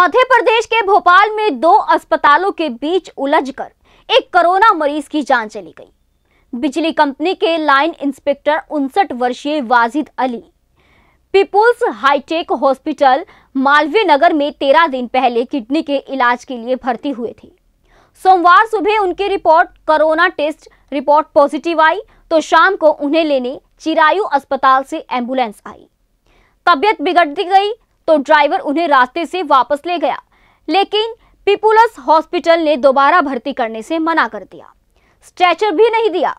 मध्य प्रदेश के भोपाल में दो अस्पतालों के बीच उलझकर एक कोरोना मरीज की जान चली गई बिजली कंपनी के लाइन इंस्पेक्टर उनसठ वर्षीय Wajid Ali people's hitech hospital Malviya Nagar में तेरह दिन पहले किडनी के इलाज के लिए भर्ती हुए थे सोमवार सुबह उनकी report corona test report positive आई तो शाम को उन्हें लेने चिरायु अस्पताल से एम्बुलेंस आई तबीयत बिगड़ती गई तो ड्राइवर उन्हें रास्ते से वापस ले गया लेकिन पीपुलस हॉस्पिटल ने दोबारा भर्ती करने से मना कर दिया स्ट्रेचर भी नहीं दिया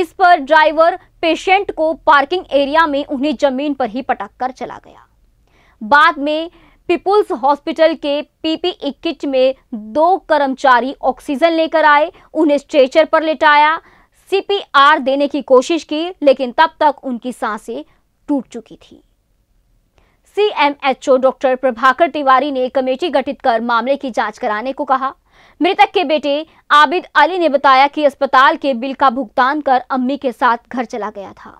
इस पर ड्राइवर पेशेंट को पार्किंग एरिया में उन्हें जमीन पर ही पटक कर चला गया बाद में पीपुल्स हॉस्पिटल के पीपीई किट में दो कर्मचारी ऑक्सीजन लेकर आए उन्हें स्ट्रेचर पर लेटाया सीपीआर देने की कोशिश की लेकिन तब तक उनकी सांसें टूट चुकी थी सीएमएचओ डॉक्टर प्रभाकर तिवारी ने कमेटी गठित कर मामले की जांच कराने को कहा मृतक के बेटे आबिद अली ने बताया कि अस्पताल के बिल का भुगतान कर अम्मी के साथ घर चला गया था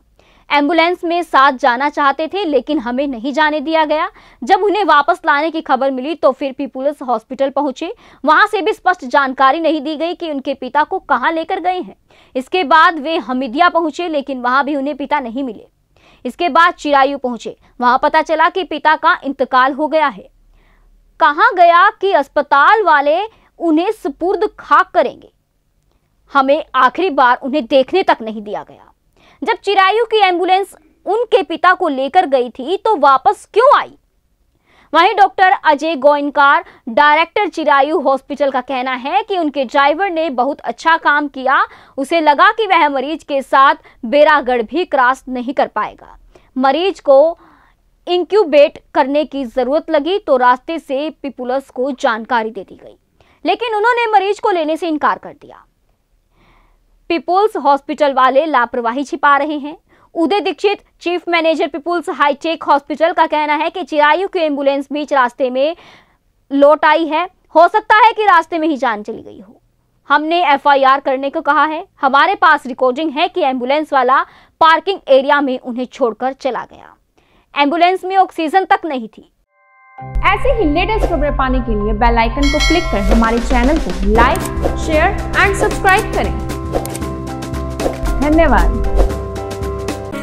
एम्बुलेंस में साथ जाना चाहते थे लेकिन हमें नहीं जाने दिया गया जब उन्हें वापस लाने की खबर मिली तो फिर पीपुल्स हॉस्पिटल पहुंचे वहां से भी स्पष्ट जानकारी नहीं दी गई कि उनके पिता को कहां लेकर गए हैं इसके बाद वे हमिदिया पहुंचे लेकिन वहां भी उन्हें पिता नहीं मिले इसके बाद चिरायु पहुंचे वहां पता चला कि पिता का इंतकाल हो गया है कहा गया कि अस्पताल वाले उन्हें सुपुर्द खाक करेंगे हमें आखिरी बार उन्हें देखने तक नहीं दिया गया जब चिरायु की एम्बुलेंस उनके पिता को लेकर गई थी तो वापस क्यों आई वहीं doctor Ajay Goenkar director Chirayu hospital का कहना है कि उनके ड्राइवर ने बहुत अच्छा काम किया उसे लगा कि वह मरीज के साथ बेरागढ़ भी क्रॉस नहीं कर पाएगा मरीज को इंक्यूबेट करने की ज़रूरत लगी तो रास्ते से पीपुलस को जानकारी दे दी गई लेकिन उन्होंने मरीज को लेने से इनकार कर दिया पीपुल्स हॉस्पिटल वाले लापरवाही छिपा रहे हैं Uday Dikshit chief manager people's hitech hospital का कहना है कि चिरायु की एम्बुलेंस बीच रास्ते में लौट आई है हो सकता है कि रास्ते में ही जान चली गई हो हमने एफआईआर करने को कहा है हमारे पास रिकॉर्डिंग है कि एम्बुलेंस वाला पार्किंग एरिया में उन्हें छोड़कर चला गया एम्बुलेंस में ऑक्सीजन तक नहीं थी ऐसे ही लेटेस्ट खबरें पाने के लिए बेल आइकन को क्लिक कर हमारे चैनल को लाइक शेयर एंड सब्सक्राइब करें धन्यवाद